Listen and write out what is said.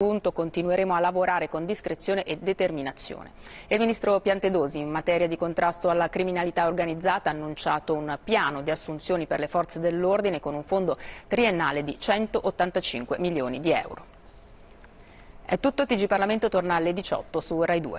punto continueremo a lavorare con discrezione e determinazione. Il ministro Piantedosi in materia di contrasto alla criminalità organizzata ha annunciato un piano di assunzioni per le forze dell'ordine con un fondo triennale di 185 milioni di euro. È tutto, TG Parlamento torna alle 18 su Rai 2.